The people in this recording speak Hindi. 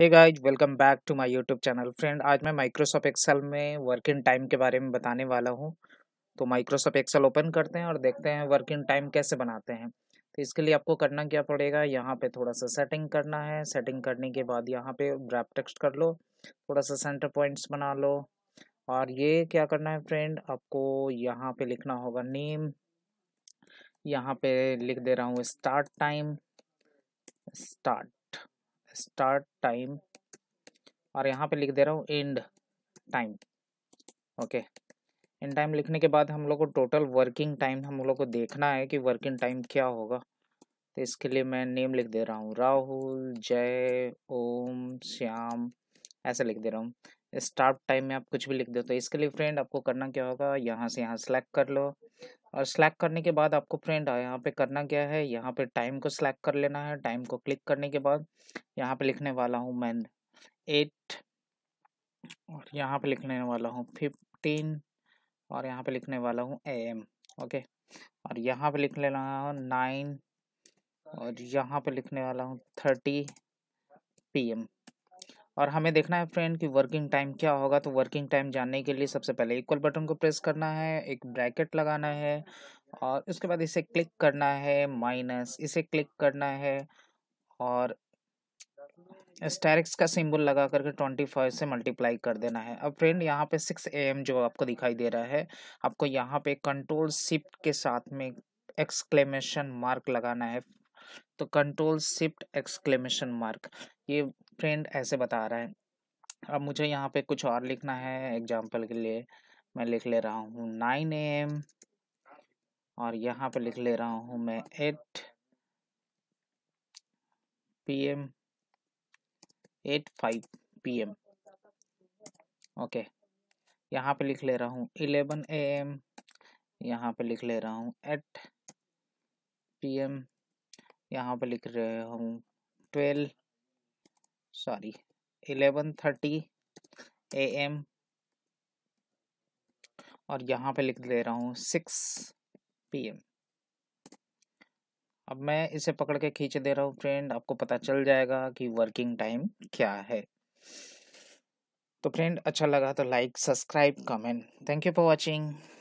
hey guys welcome back to my YouTube channel friend आज मैं माइक्रोसॉफ्ट एक्सेल में वर्क इन टाइम के बारे में बताने वाला हूँ तो माइक्रोसॉफ्ट एक्सेल ओपन करते हैं और देखते हैं वर्क इन टाइम कैसे बनाते हैं तो इसके लिए आपको करना क्या पड़ेगा यहाँ पे थोड़ा सा सेटिंग करना है सेटिंग करने के बाद यहाँ पे ग्राफ टेक्स्ट कर लो थोड़ा सा सेंटर पॉइंट्स बना लो और ये क्या करना है फ्रेंड आपको यहाँ पे लिखना होगा नेम यहाँ पे लिख दे रहा हूँ start time start start time और यहाँ पे लिख दे रहा हूँ end time okay end time लिखने के बाद हम लोग को टोटल वर्किंग टाइम हम लोग को देखना है कि वर्किंग टाइम क्या होगा तो इसके लिए मैं नेम लिख दे रहा हूँ राहुल जय ओम श्याम ऐसा लिख दे रहा हूँ स्टार्ट टाइम में आप कुछ भी लिख दो तो इसके लिए फ्रेंड आपको करना क्या होगा यहाँ से यहाँ सेलेक्ट कर लो और स्लैक करने के बाद आपको फ्रेंड हाँ, यहाँ पे करना क्या है यहाँ पे टाइम को स्लैक कर लेना है टाइम को क्लिक करने के बाद यहाँ पे लिखने वाला हूँ मैं एट और यहाँ पे लिखने वाला हूँ फिफ्टीन और यहाँ पे लिखने वाला हूँ ए एम ओके और यहाँ पे लिख लेना है नाइन और यहाँ पे लिखने वाला हूँ थर्टी पी एम और हमें देखना है फ्रेंड कि वर्किंग टाइम क्या होगा तो वर्किंग टाइम जानने के लिए सबसे पहले इक्वल बटन को प्रेस करना है एक ब्रैकेट लगाना है और उसके बाद इसे क्लिक करना है माइनस इसे क्लिक करना है और स्टैरिक्स का सिंबल लगा करके ट्वेंटी फाइव से मल्टीप्लाई कर देना है अब फ्रेंड यहाँ पे सिक्स ए एम जो आपको दिखाई दे रहा है आपको यहाँ पे कंट्रोल शिफ्ट के साथ में एक्सक्लेमेशन मार्क लगाना है तो कंट्रोल शिफ्ट एक्सक्लेमेशन मार्क ये फ्रेंड ऐसे बता रहा है अब मुझे यहाँ पे कुछ और लिखना है एग्जाम्पल के लिए मैं लिख ले रहा हूँ नाइन ए एम और यहाँ पे लिख ले रहा हूँ मैं eight P M eight five P M okay यहाँ पे लिख ले रहा हूँ इलेवन ए एम यहाँ पे लिख ले रहा हूँ एट पी एम यहाँ पे लिख रहा हूँ ट्वेल्व थर्टी 11:30 एम और यहाँ पे लिख दे रहा हूँ सिक्स पी एम अब मैं इसे पकड़ के खींच दे रहा हूँ फ्रेंड आपको पता चल जाएगा कि वर्किंग टाइम क्या है तो फ्रेंड अच्छा लगा तो like subscribe comment thank you for watching